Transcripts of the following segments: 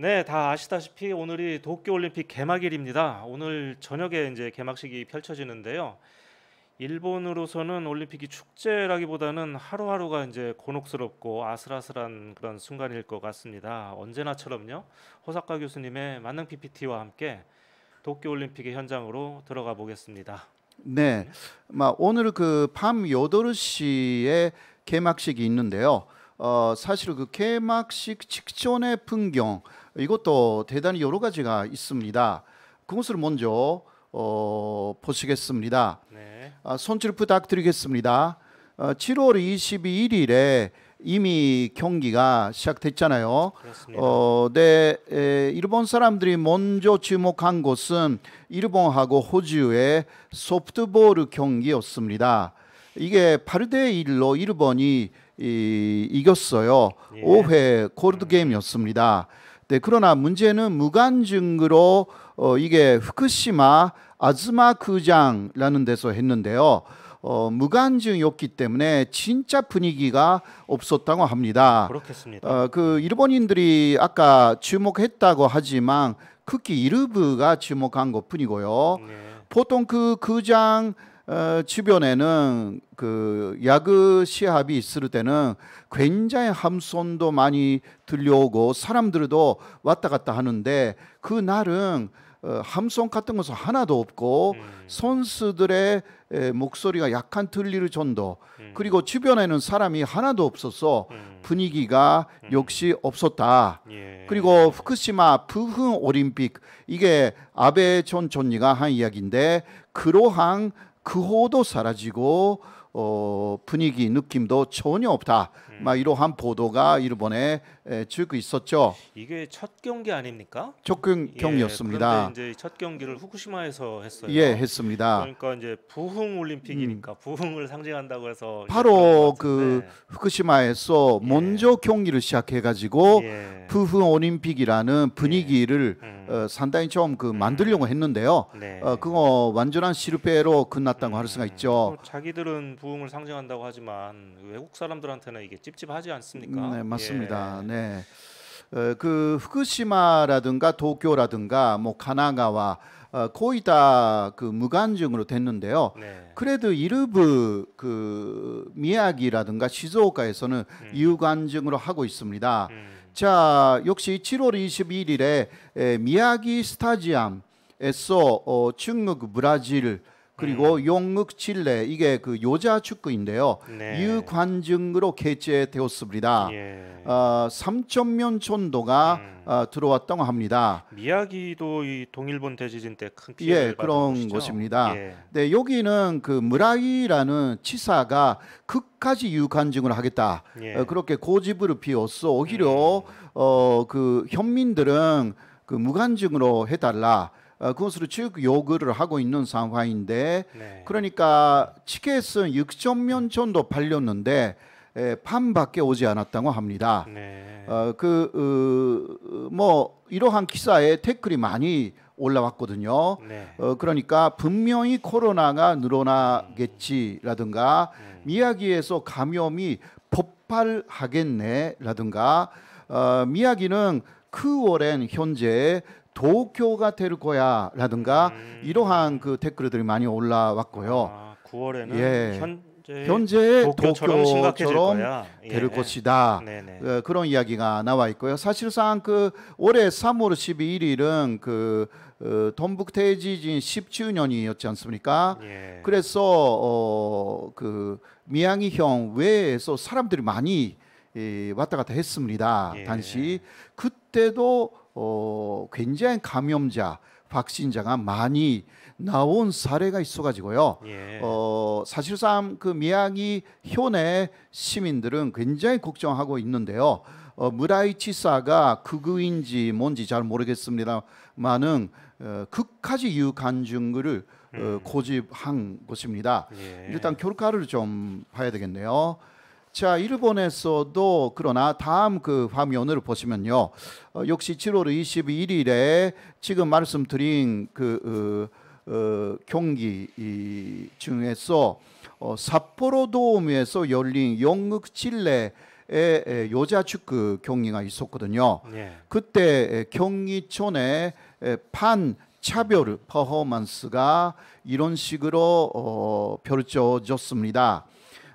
네, 다 아시다시피 오늘이 도쿄올림픽 개막일입니다. 오늘 저녁에 이제 개막식이 펼쳐지는데요. 일본으로서는 올림픽이 축제라기보다는 하루하루가 이제 곤혹스럽고 아슬아슬한 그런 순간일 것 같습니다. 언제나처럼요. 호사카 교수님의 만능 PPT와 함께 도쿄올림픽의 현장으로 들어가 보겠습니다. 네, 오늘 그밤 8시에 개막식이 있는데요. 어, 사실 그 개막식 직전의 풍경 이것도 대단히 여러 가지가 있습니다. 그것을 먼저 어, 보시겠습니다. 네. 아, 손질 부탁드리겠습니다. 어, 7월 21일에 이미 경기가 시작됐잖아요. 그렇습니다. 어, 네, 에, 일본 사람들이 먼저 주목한 것은 일본하고 호주의 소프트볼 경기였습니다. 이게 8대 1로 일본이 이, 이겼어요. 예. 5회 코드 음. 게임이었습니다. 네, 그러나 문제는 무관 증거로 어, 이게 후쿠시마 아즈마크장라는 데서 했는데요. 어, 무관중이었기 때문에 진짜 분위기가 없었다고 합니다. 그렇겠습니다. 어, 그 일본인들이 아까 주목했다고 하지만 특히 이르가 주목한 것뿐이고요. 네. 보통 그 그장 어, 주변에는 그 야그 시합이 있을 때는 굉장히 함손도 많이 들려오고 사람들도 왔다 갔다 하는데 그 날은 어, 함성 같은 것은 하나도 없고 음. 선수들의 에, 목소리가 약간 들릴 정도 음. 그리고 주변에는 사람이 하나도 없어서 음. 분위기가 음. 역시 없었다 예. 그리고 후쿠시마 부흥 올림픽 이게 아베 전 총리가 한 이야기인데 그러한 그 호도 사라지고 어, 분위기 느낌도 전혀 없다. 음. 막 이러한 보도가 일본에 줄고 있었죠. 이게 첫 경기 아닙니까? 첫 경, 기였습니다 예, 그런데 이제 첫 경기를 후쿠시마에서 했어요. 예, 했습니다. 그러니까 이제 부흥 올림픽이니까 음. 부흥을 상징한다고 해서 바로 그 후쿠시마에서 예. 먼저 경기를 시작해 가지고 예. 부흥 올림픽이라는 분위기를 음. 어, 상당히 좀그 만들려고 했는데요. 네. 어, 그거 완전한 실패로 끝났다고 할 수가 네. 있죠. 뭐 자기들은 부흥을 상징한다고 하지만 외국 사람들한테는 이게 찝찝하지 않습니까? 음, 네, 맞습니다. 예. 네. 어, 그 후쿠시마라든가 도쿄라든가 뭐 가나가와 어, 거의 다그 무관중으로 됐는데요. 네. 그래도 일부 그 미야기라든가 시즈오카에서는 음. 유관중으로 하고 있습니다. 음. 자, 역시 7월 21일에 미야기 스타디움에서 중국 어, 브라질 그리고 음. 용극 칠레 이게 그여자 축구인데요. 네. 유관증으로 개최되었습니다. 예. 어, 3천명 정도가 음. 어, 들어왔다고 합니다. 미야기도 이 동일본 대지진 때큰 예, 피해를 예, 그런 것이죠? 곳입니다. 예. 네, 여기는 그 무라이라는 치사가 끝까지 유관증을 하겠다. 예. 어, 그렇게 고집을 피웠어. 오히려 음. 어, 그 현민들은 그 무관증으로 해달라. 어, 그것으로 즉 요구를 하고 있는 상황인데 네. 그러니까 치켓은 6천명 정도 팔렸는데 에, 반밖에 오지 않았다고 합니다. 네. 어, 그, 어, 뭐 이러한 기사에 댓글이 많이 올라왔거든요. 네. 어, 그러니까 분명히 코로나가 늘어나겠지라든가 음. 네. 미야기에서 감염이 폭발하겠네라든가 어, 미야기는 9월엔 그 현재 도쿄가 될 거야라든가 음. 이러한 그 댓글들이 많이 올라왔고요. 아, 9월에는 예. 현, 현재 도쿄처럼, 도쿄처럼 예. 될 예. 것이다. 네네. 네. 어, 그런 이야기가 나와 있고요. 사실상 그 올해 3월 12일은 그 어, 동북태 지진 10주년이었지 않습니까? 예. 그래서 어, 그 미양이형 외에서 사람들이 많이 예, 왔다 갔다 했습니다. 예. 당시 그때도 어, 굉장히 감염자 확진자가 많이 나온 사례가 있어가지고요. 예. 어, 사실상 그 미야기 현의 시민들은 굉장히 걱정하고 있는데요. 어, 무라이치사가 극우인지 뭔지 잘 모르겠습니다만은 어, 극까지 유간증을 어, 음. 어, 고집한 것입니다. 예. 일단 결과를 좀 봐야 되겠네요. 자, 일본에서도 그러나 다음 그 화면을 보시면요. 어, 역시 7월 21일에 지금 말씀드린 그 어, 어, 경기 중에서 어, 삿포로 도움에서 열린 영국 칠레 의 여자 축구 경기가 있었거든요. 네. 그때 경기촌에 판 차별 퍼포먼스가 이런 식으로 어, 펼쳐졌습니다.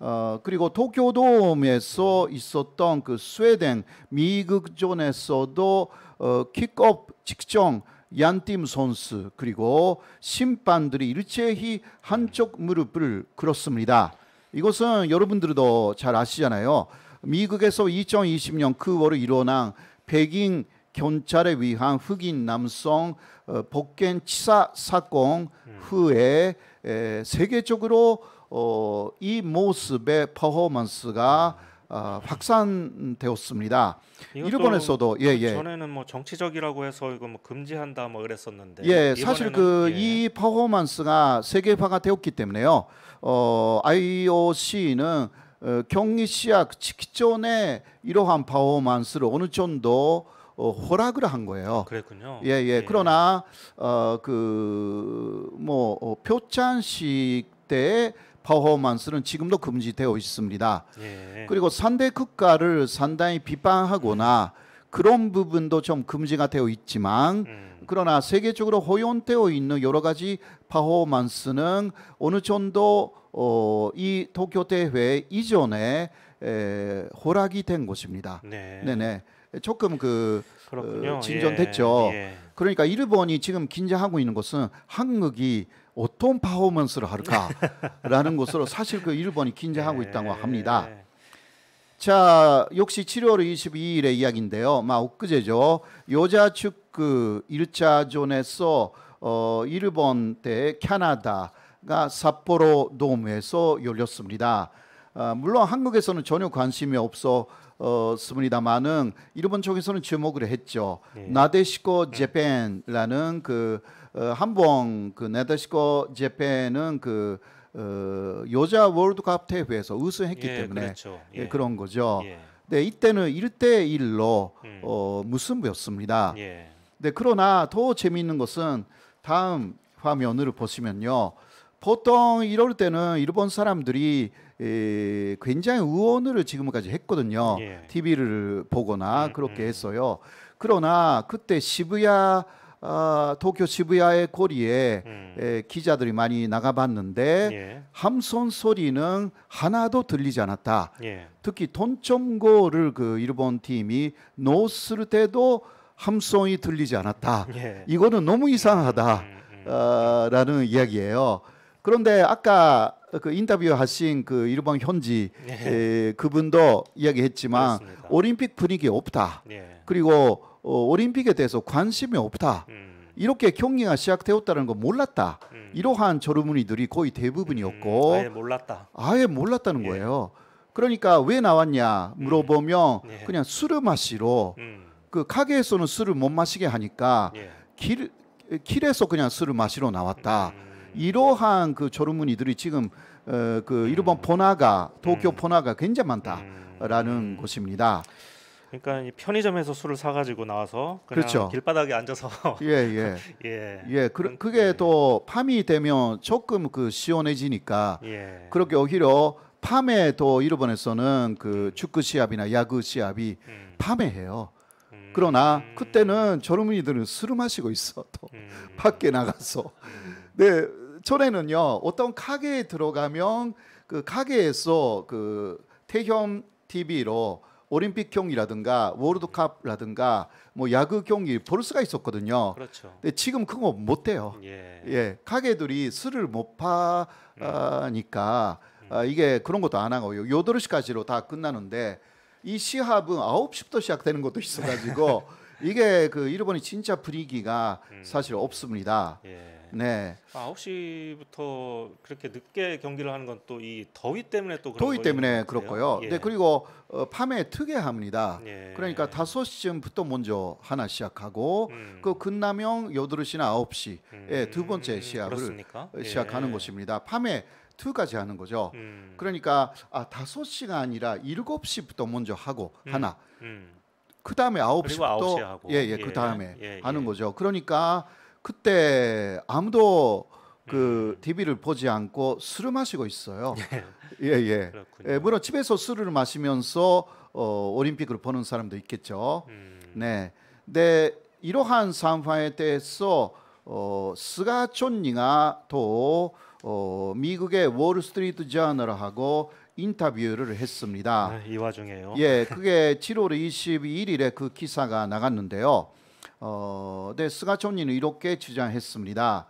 어, 그리고 도쿄돔에서 있었던 그 스웨덴 미국존에서도 어, 킥업 직전 얀팀 선수 그리고 심판들이 일제히 한쪽 무릎을 꿇었습니다. 이것은 여러분들도 잘 아시잖아요. 미국에서 2020년 9월에 일어난 백인 경찰에 의한 흑인 남성 어, 폭행 치사 사건 음. 후에 에, 세계적으로 어, 이 모습의 퍼포먼스가 어, 확산되었습니다. 일본에서도 예, 예. 전에는 뭐 정치적이라고 해서 이거 뭐 금지한다 뭐 그랬었는데 예 사실 그이 예. 퍼포먼스가 세계화가 되었기 때문에요. 어, IOC는 어, 경기 시작 직전에 이러한 퍼포먼스를 어느 정도 어, 허락을 한 거예요. 그랬군요. 예, 예. 예. 그러나 어, 그뭐 어, 표창식 때 퍼포먼스는 지금도 금지되어 있습니다. 예. 그리고 상대 국가를 상당히 비방하거나 그런 부분도 좀 금지가 되어 있지만 음. 그러나 세계적으로 허용되어 있는 여러 가지 퍼포먼스는 어느 정도 어, 이 도쿄 대회 이전에 에, 허락이 된 것입니다. 네. 네네. 조금 그 어, 예. 진전됐죠. 예. 그러니까 일본이 지금 긴장하고 있는 것은 한국이 어떤 파워먼스를 할까라는 것으로 사실 그 일본이 긴장하고 예. 있다고 합니다. 자, 역시 7월 22일의 이야기인데요. 막 엊그제죠. 여자 축구 1차전에서 그 어, 일본 대 캐나다가 삿포로 돔에서 열렸습니다. 아, 물론 한국에서는 전혀 관심이 없어 어, 스문이다마은 일본 쪽에서는 주목을 했죠. 네. 나데시코 음. 재팬라는 그 어, 한번 그 나데시코 재팬은 그 어, 여자 월드컵 대회에서 우승했기 예, 때문에 그렇죠. 예. 예, 그런 거죠. 예. 네, 이때는 1대 1로 음. 어, 무승부였습니다. 예. 네, 그러나 더 재미있는 것은 다음 화면으로 보시면요. 보통 이럴 때는 일본 사람들이 에, 굉장히 의원을 지금까지 했거든요. 예. TV를 보거나 음, 그렇게 음. 했어요. 그러나 그때 시부야 어, 도쿄 시부야의 거리에 음. 에, 기자들이 많이 나가봤는데 예. 함선 소리는 하나도 들리지 않았다. 예. 특히 돈점고를 그 일본 팀이 넣었을 때도 함성이 들리지 않았다. 예. 이거는 너무 예. 이상하다라는 음, 음. 어, 이야기예요. 그런데 아까 그 인터뷰하신 그 일본 현지 예. 에, 그분도 이야기했지만 그렇습니다. 올림픽 분위기 없다. 예. 그리고 어, 올림픽에 대해서 관심이 없다. 음. 이렇게 경기가 시작되었다는 거 몰랐다. 음. 이러한 저르문이들이 거의 대부분이었고 음. 아예 몰랐다. 아예 몰랐다는 예. 거예요. 그러니까 왜 나왔냐 음. 물어보면 예. 그냥 술을 마시러 음. 그 가게에서는 술을 못 마시게 하니까 예. 길 길에서 그냥 술을 마시러 나왔다. 음. 이러한 그 조르문이들이 지금 어, 그 일본 음. 포나가 도쿄 음. 포나가 굉장히 많다라는 음. 곳입니다. 그러니까 편의점에서 술을 사가지고 나와서 그렇죠. 길바닥에 앉아서 예예 예. 예. 그, 그게 네. 또 밤이 되면 조금 그 시원해지니까 예. 그렇게 오히려 밤에 또 일본에서는 그 축구 시합이나 야구 시합이 음. 밤에 해요. 그러나 그때는 젊은이들은 술을 마시고 있어 또 음. 밖에 나가서 네, 전에는요 어떤 가게에 들어가면 그 가게에서 그 태형 TV로 올림픽 경기라든가 월드컵라든가 뭐 야구 경기 볼 수가 있었거든요. 그렇죠. 근데 지금 그거 못 돼요. 예. 예 가게들이 술을 못 파니까 음. 음. 아, 이게 그런 것도 안 하고요. 여덟 시까지로 다 끝나는데 이 시합은 아홉 시부터 시작되는 것도 있어가지고 이게 그 일본이 진짜 분위기가 음. 사실 없습니다. 예. 네. 아, 9시부터 그렇게 늦게 경기를 하는 건 또 이 더위 때문에 또 더위 때문에 그렇고요. 예. 네, 그리고 어, 밤에 특이합니다. 예. 그러니까 5시쯤부터 먼저 하나 시작하고 음. 그 근남영 8시나 9시에 음. 두 번째 시합을 그 시작하는 것입니다. 밤에 투까지 하는 거죠. 음. 그러니까 아, 5시가 아니라 7시부터 먼저 하고 음. 하나. 음. 그 다음에 9시부터 예예 예, 그 다음에 예, 예, 하는 거죠. 그러니까 그때 아무도 그 음. TV를 보지 않고 술을 마시고 있어요. 예예. 예, 예. 물론 집에서 술을 마시면서 어, 올림픽을 보는 사람도 있겠죠. 음. 네. 근데 이러한 상황에 대해서 어, 스가 촌니가 또 어, 미국의 월스트리트 저널하고 인터뷰를 했습니다. 아, 이 와중에요. 예, 그게 7월 21일에 그 기사가 나갔는데요. 어, 네, 스가촌이는 이렇게 주장했습니다.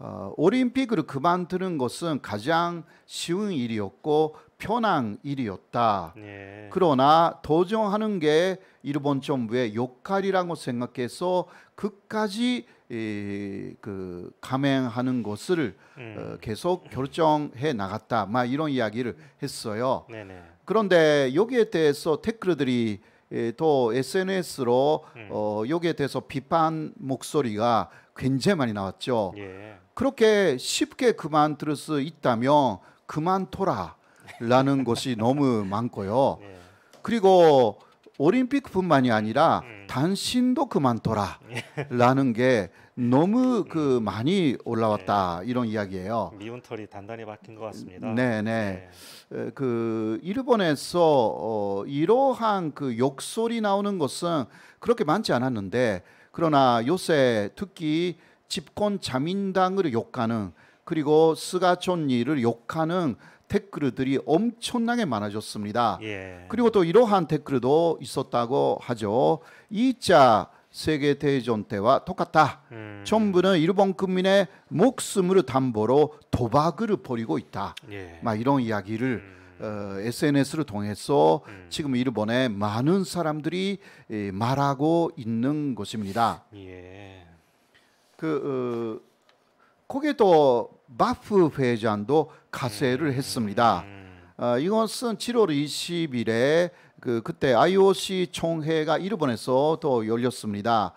어, 올림픽을 그만두는 것은 가장 쉬운 일이었고 편한일이었다 예. 그러나 도정하는 게 일본 정부의 역할이라고 생각해서 끝까지 이, 그 감행하는 것을 음. 어, 계속 결정해 나갔다. 막 이런 이야기를 했어요. 네네. 그런데 여기에 대해서 댓글들이 예, 또 SNS로 음. 어, 여기에 대해서 비판 목소리가 굉장히 많이 나왔죠. 예. 그렇게 쉽게 그만둘 수 있다면 그만둬라. 라는 곳이 너무 많고요. 네. 그리고 올림픽뿐만이 아니라 음. 단신도 그만둬라 라는 게 너무 그 많이 올라왔다 네. 이런 이야기예요. 미운 털이 단단히 박힌 것 같습니다. 네네. 네. 네. 네. 그 일본에서 어, 이러한 그 욕설이 나오는 것은 그렇게 많지 않았는데 그러나 요새 특히 집권 자민당을 욕하는 그리고 스가촌니를 욕하는 댓글들이 엄청나게 많아졌습니다. 예. 그리고 또 이러한 댓글도 있었다고 하죠. 2차 세계 대전 때와 똑같다. 음. 정부는 일본 국민의 목숨을 담보로 도박을 벌이고 있다. 예. 막 이런 이야기를 음. 어, SNS를 통해서 음. 지금 일본의 많은 사람들이 예, 말하고 있는 것입니다. 예. 그 어, 거기도 에바프 회장도 가세를 했습니다. 음. 어, 이것은 7월 20일에 그 그때 IOC 총회가 일본에서 또 열렸습니다.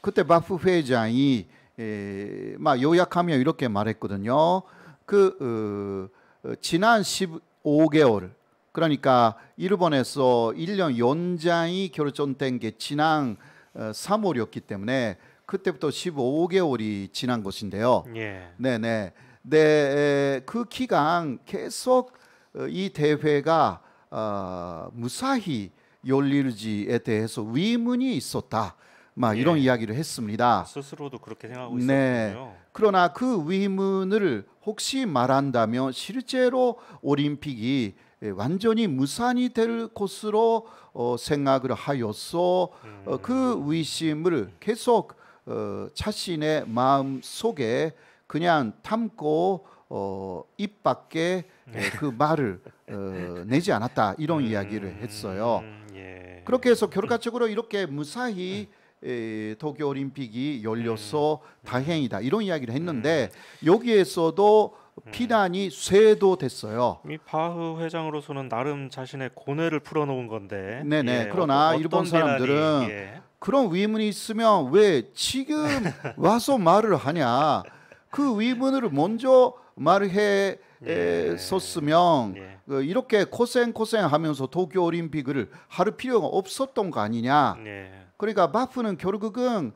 그때 마프 회장이 에, 막 요약하면 이렇게 말했거든요. 그 어, 어 지난 15개월 그러니까 일본에서 1년 연장이 결정된 게 지난 3월이었기 어, 때문에 그때부터 15개월이 지난 것인데요. 예. 네네. 네, 그 기간 계속 어, 이 대회가 어, 무사히 열릴지에 대해서 의문이 있었다. 막 예. 이런 이야기를 했습니다. 스스로도 그렇게 생각하고 네. 있었군요. 그러나 그 의문을 혹시 말한다면 실제로 올림픽이 예, 완전히 무산이 될 것으로 어, 생각을 하였어 그 음. 그 의심을 계속 어, 자신의 마음 속에 그냥 담고 어, 입 밖에 어, 네. 그 말을 어, 내지 않았다 이런 음, 이야기를 했어요. 음, 예. 그렇게 해서 결과적으로 음. 이렇게 무사히 네. 에, 도쿄올림픽이 열려서 음, 음. 다행이다 이런 이야기를 했는데 음. 여기에서도 피난이 쇄도 됐어요. 이 바흐 회장으로서는 나름 자신의 고뇌를 풀어놓은 건데. 네네. 예, 그러나 일본 사람들은 예. 그런 의문이 있으면 왜 지금 와서 말을 하냐? 그 의문을 먼저 말해 예. 썼으면 예. 그 이렇게 고생 고생하면서 도쿄 올림픽을 할 필요가 없었던 거 아니냐? 예. 그러니까 바프는 결국은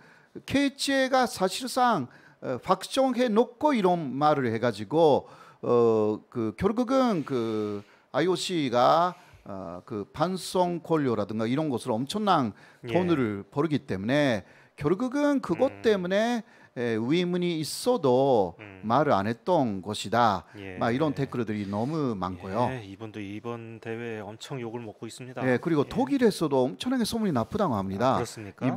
케 KH가 사실상 확정해 어, 놓고 이런 말을 해가지고 어그 결국은 그 IOC가 어, 그 반송 콜료라든가 이런 것으로 엄청난 예. 돈을 예. 벌기 때문에 결국은 그것 음. 때문에 에, 예, 의문이 있어도 음. 말을 안 했던 것이다. 예. 막 이런 댓글들이 너무 많고요. 예. 이분도 이번 대회에 엄청 욕을 먹고 있습니다. 예, 그리고 예. 독일에서도 엄청나게 소문이 나쁘다고 합니다. 아, 그렇습니까?